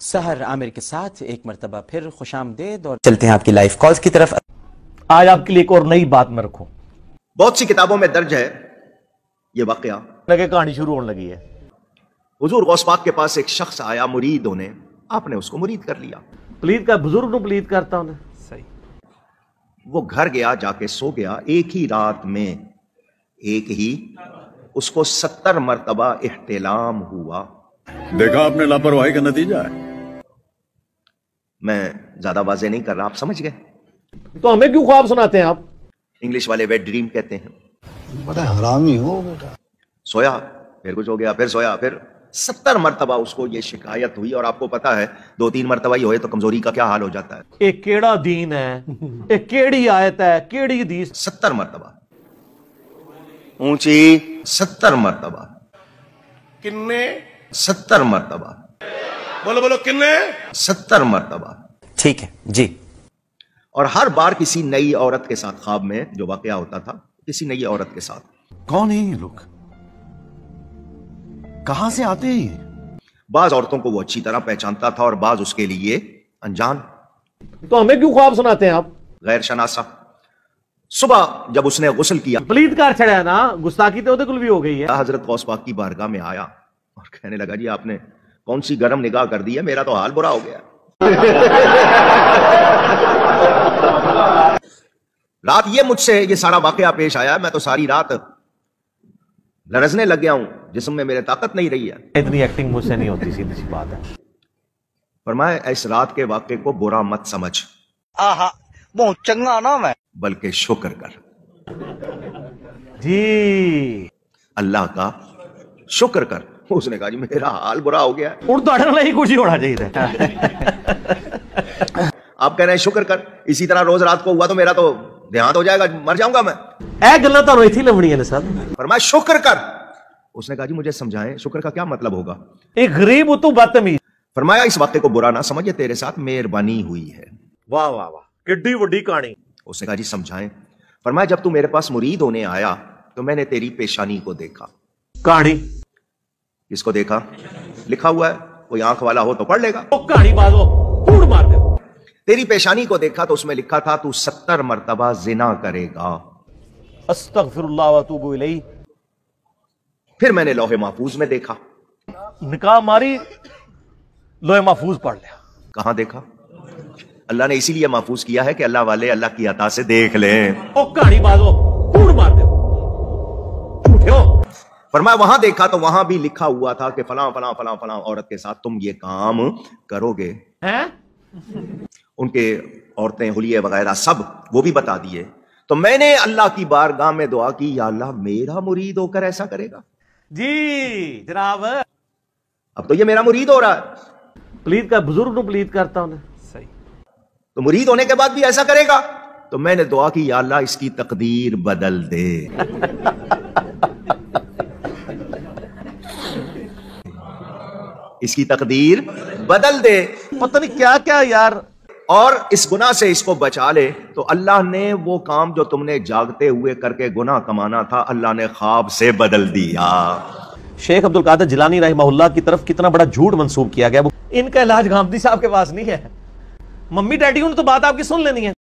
सहर आमिर के साथ एक मरतबा फिर खुश आमदेद और चलते हैं आपकी लाइफ कॉल्स की तरफ आज आपके लिए एक और नई बात मैं रखू बहुत सी किताबों में दर्ज है ये वाकया लगे कहानी शुरू होने लगी है हजूर गौसपाक के पास एक शख्स आया मुरीद होने आपने उसको मुरीद कर लिया पलीद का बुजुर्ग को करता उन्हें सही वो घर गया जाके सो गया एक ही रात में एक ही उसको सत्तर मरतबा इहतलाम हुआ देखा आपने लापरवाही का नतीजा है मैं ज्यादा वाजे नहीं कर रहा आप समझ गए तो हमें क्यों ख्वाब सुनाते हैं आप इंग्लिश वाले वेट ड्रीम कहते हैं पता ही हो बेटा सोया फिर कुछ हो गया फिर सोया फिर सत्तर मरतबा उसको ये शिकायत हुई और आपको पता है दो तीन मरतबा ही हो तो कमजोरी का क्या हाल हो जाता है एक केड़ा दीन है एक केड़ी आयत है केड़ी दी सत्तर मरतबा ऊंची सत्तर मरतबा किन्ने सत्तर मरतबा बोलो बोलो किन्ने सत्तर मरतबा ठीक है जी और हर बार किसी नई औरत के साथ ख्वाब में जो वाकया होता था किसी नई औरत के साथ कौन है ये लोग कहां से आते हैं बाज औरतों को वो अच्छी तरह पहचानता था और बाज उसके लिए अनजान तो हमें क्यों ख्वाब सुनाते हैं आप गैर शनासा सुबह जब उसने गुसल किया पलीद कार चढ़ाया ना गुस्ताखी तो कुल भी हो गई है हजरत गौस पाक की बारगाह में आया और कहने लगा जी आपने कौन सी गर्म निगाह कर दी है मेरा तो हाल बुरा हो गया रात ये मुझसे ये सारा वाक्य पेश आया मैं तो सारी रात लरजने लग गया हूं जिसम में मेरे ताकत नहीं रही है इतनी एक्टिंग मुझसे नहीं होती सीधी सी बात है पर मैं इस रात के वाक्य को बुरा मत समझ आहा बहुत चंगा ना मैं बल्कि शुक्र कर जी अल्लाह का शुक्र कर उसने कहा जी मेरा हाल बुरा हो गया ਹੁਣ तो ਨਾਲ ਇਹੀ ਕੁਝ ਹੀ ਹੋਣਾ ਚਾਹੀਦਾ है। आप कह रहे हैं शुक्र कर इसी तरह रोज रात को हुआ तो मेरा तो देहांत हो जाएगा मर जाऊंगा मैं ऐ ਇਹ तो ਤੁਹਾਨੂੰ थी ਹੀ ने ਨੇ पर मैं शुक्र कर उसने कहा जी मुझे समझाएं शुक्र का क्या मतलब होगा एक गरीब ਉਤੋਂ बदतमीज फरमाया इस वाक्य को बुरा ना समझे तेरे साथ मेहरबानी हुई है वाह वाह वाह किड्डी वड्डी कहानी उसने कहा जी समझाएं फरमाया जब तू मेरे पास मुरीद होने आया तो मैंने तेरी पेशानी को देखा कहानी किसको देखा लिखा हुआ है कोई आंख वाला हो तो पढ़ लेगा तो बाजो मार दे तेरी पेशानी को देखा तो उसमें लिखा था तू सत्तर मरतबा जिना करेगा फिर मैंने लोहे महफूज में देखा निकाह मारी लोहे महफूज पढ़ लिया कहा देखा अल्लाह ने इसीलिए महफूज किया है कि अल्लाह वाले अल्लाह की अता से देख लें बाजो पर मैं वहां देखा तो वहां भी लिखा हुआ था कि फला फला फला फला औरत के साथ तुम ये काम करोगे हैं उनके औरतें हुलिये वगैरह सब वो भी बता दिए तो मैंने अल्लाह की बारगाह में दुआ की या अल्लाह मेरा मुरीद होकर ऐसा करेगा जी जनाब अब तो ये मेरा मुरीद हो रहा है प्लीत का बुजुर्ग प्लीत करता हूं सही तो मुरीद होने के बाद भी ऐसा करेगा तो मैंने दुआ की या अल्लाह इसकी तकदीर बदल दे इसकी तकदीर बदल दे पता नहीं क्या क्या यार और इस गुना से इसको बचा ले तो अल्लाह ने वो काम जो तुमने जागते हुए करके गुना कमाना था अल्लाह ने ख्वाब से बदल दिया शेख अब्दुल कादर जिलानी रही की तरफ कितना बड़ा झूठ मंसूब किया गया इनका इलाज गांधी साहब के पास नहीं है मम्मी डैडी उन्हें तो बात आपकी सुन लेनी है